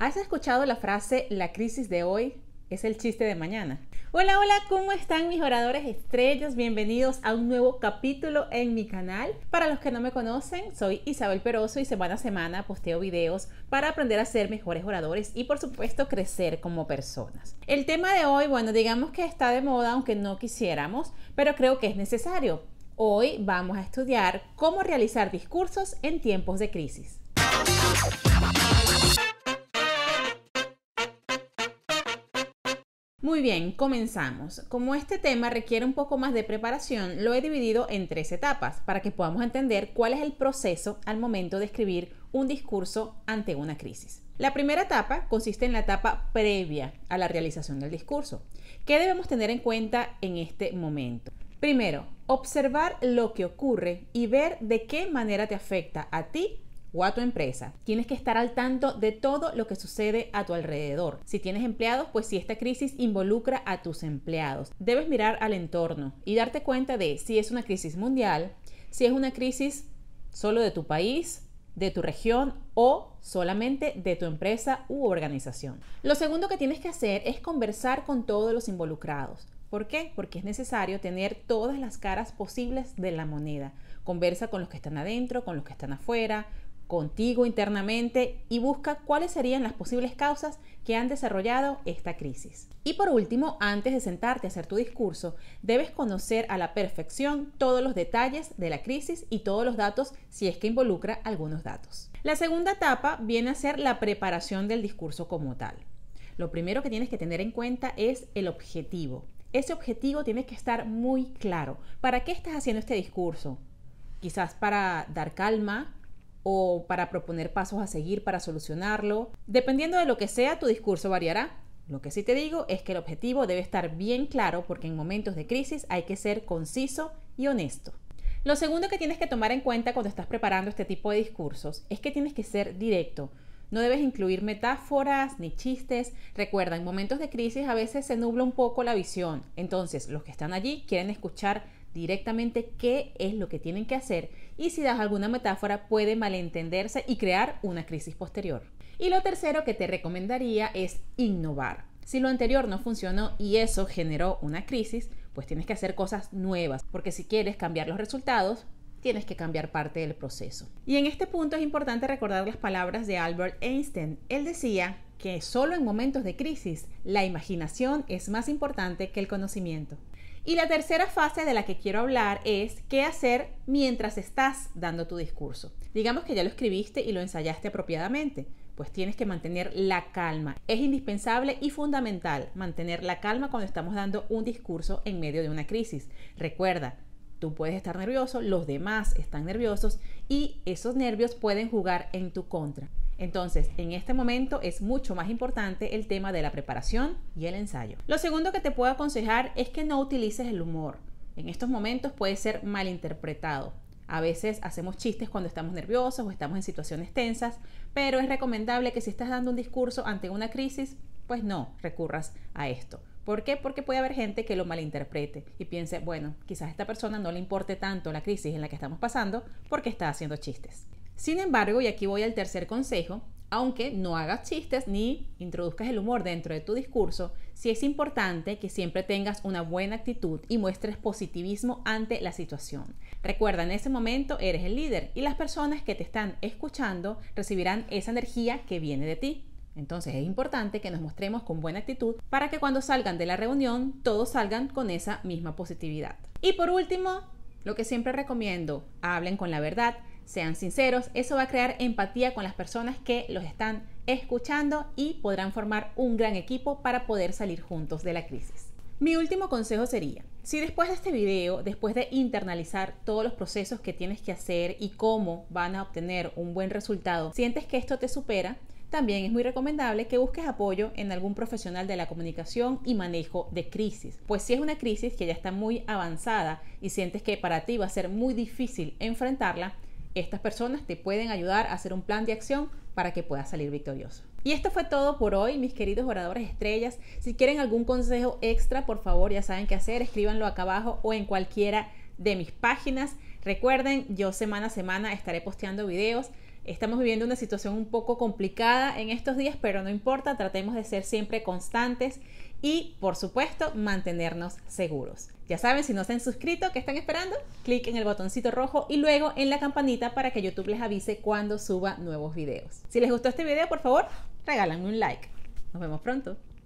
¿Has escuchado la frase la crisis de hoy es el chiste de mañana? Hola, hola, ¿cómo están mis oradores estrellas? Bienvenidos a un nuevo capítulo en mi canal. Para los que no me conocen, soy Isabel Peroso y semana a semana posteo videos para aprender a ser mejores oradores y por supuesto crecer como personas. El tema de hoy, bueno, digamos que está de moda aunque no quisiéramos, pero creo que es necesario. Hoy vamos a estudiar cómo realizar discursos en tiempos de crisis. Muy bien, comenzamos. Como este tema requiere un poco más de preparación, lo he dividido en tres etapas para que podamos entender cuál es el proceso al momento de escribir un discurso ante una crisis. La primera etapa consiste en la etapa previa a la realización del discurso. ¿Qué debemos tener en cuenta en este momento? Primero, observar lo que ocurre y ver de qué manera te afecta a ti o a tu empresa, tienes que estar al tanto de todo lo que sucede a tu alrededor. Si tienes empleados, pues si esta crisis involucra a tus empleados, debes mirar al entorno y darte cuenta de si es una crisis mundial, si es una crisis solo de tu país, de tu región o solamente de tu empresa u organización. Lo segundo que tienes que hacer es conversar con todos los involucrados. ¿Por qué? Porque es necesario tener todas las caras posibles de la moneda. Conversa con los que están adentro, con los que están afuera, contigo internamente y busca cuáles serían las posibles causas que han desarrollado esta crisis. Y por último, antes de sentarte a hacer tu discurso, debes conocer a la perfección todos los detalles de la crisis y todos los datos si es que involucra algunos datos. La segunda etapa viene a ser la preparación del discurso como tal. Lo primero que tienes que tener en cuenta es el objetivo. Ese objetivo tiene que estar muy claro. ¿Para qué estás haciendo este discurso? Quizás para dar calma, o para proponer pasos a seguir para solucionarlo. Dependiendo de lo que sea, tu discurso variará. Lo que sí te digo es que el objetivo debe estar bien claro porque en momentos de crisis hay que ser conciso y honesto. Lo segundo que tienes que tomar en cuenta cuando estás preparando este tipo de discursos es que tienes que ser directo. No debes incluir metáforas ni chistes. Recuerda, en momentos de crisis a veces se nubla un poco la visión. Entonces, los que están allí quieren escuchar directamente qué es lo que tienen que hacer y si das alguna metáfora puede malentenderse y crear una crisis posterior. Y lo tercero que te recomendaría es innovar. Si lo anterior no funcionó y eso generó una crisis, pues tienes que hacer cosas nuevas, porque si quieres cambiar los resultados, tienes que cambiar parte del proceso. Y en este punto es importante recordar las palabras de Albert Einstein. Él decía que solo en momentos de crisis la imaginación es más importante que el conocimiento. Y la tercera fase de la que quiero hablar es qué hacer mientras estás dando tu discurso. Digamos que ya lo escribiste y lo ensayaste apropiadamente, pues tienes que mantener la calma. Es indispensable y fundamental mantener la calma cuando estamos dando un discurso en medio de una crisis. Recuerda, tú puedes estar nervioso, los demás están nerviosos y esos nervios pueden jugar en tu contra. Entonces, en este momento es mucho más importante el tema de la preparación y el ensayo. Lo segundo que te puedo aconsejar es que no utilices el humor. En estos momentos puede ser malinterpretado. A veces hacemos chistes cuando estamos nerviosos o estamos en situaciones tensas, pero es recomendable que si estás dando un discurso ante una crisis, pues no recurras a esto. ¿Por qué? Porque puede haber gente que lo malinterprete y piense, bueno, quizás a esta persona no le importe tanto la crisis en la que estamos pasando porque está haciendo chistes. Sin embargo, y aquí voy al tercer consejo, aunque no hagas chistes ni introduzcas el humor dentro de tu discurso, sí es importante que siempre tengas una buena actitud y muestres positivismo ante la situación. Recuerda, en ese momento eres el líder y las personas que te están escuchando recibirán esa energía que viene de ti. Entonces es importante que nos mostremos con buena actitud para que cuando salgan de la reunión todos salgan con esa misma positividad. Y por último, lo que siempre recomiendo, hablen con la verdad sean sinceros, eso va a crear empatía con las personas que los están escuchando y podrán formar un gran equipo para poder salir juntos de la crisis. Mi último consejo sería, si después de este video, después de internalizar todos los procesos que tienes que hacer y cómo van a obtener un buen resultado, sientes que esto te supera, también es muy recomendable que busques apoyo en algún profesional de la comunicación y manejo de crisis, pues si es una crisis que ya está muy avanzada y sientes que para ti va a ser muy difícil enfrentarla, estas personas te pueden ayudar a hacer un plan de acción para que puedas salir victorioso. Y esto fue todo por hoy, mis queridos oradores estrellas. Si quieren algún consejo extra, por favor, ya saben qué hacer, escríbanlo acá abajo o en cualquiera de mis páginas. Recuerden, yo semana a semana estaré posteando videos Estamos viviendo una situación un poco complicada en estos días, pero no importa, tratemos de ser siempre constantes y, por supuesto, mantenernos seguros. Ya saben, si no se han suscrito, ¿qué están esperando? Clic en el botoncito rojo y luego en la campanita para que YouTube les avise cuando suba nuevos videos. Si les gustó este video, por favor, regálanme un like. Nos vemos pronto.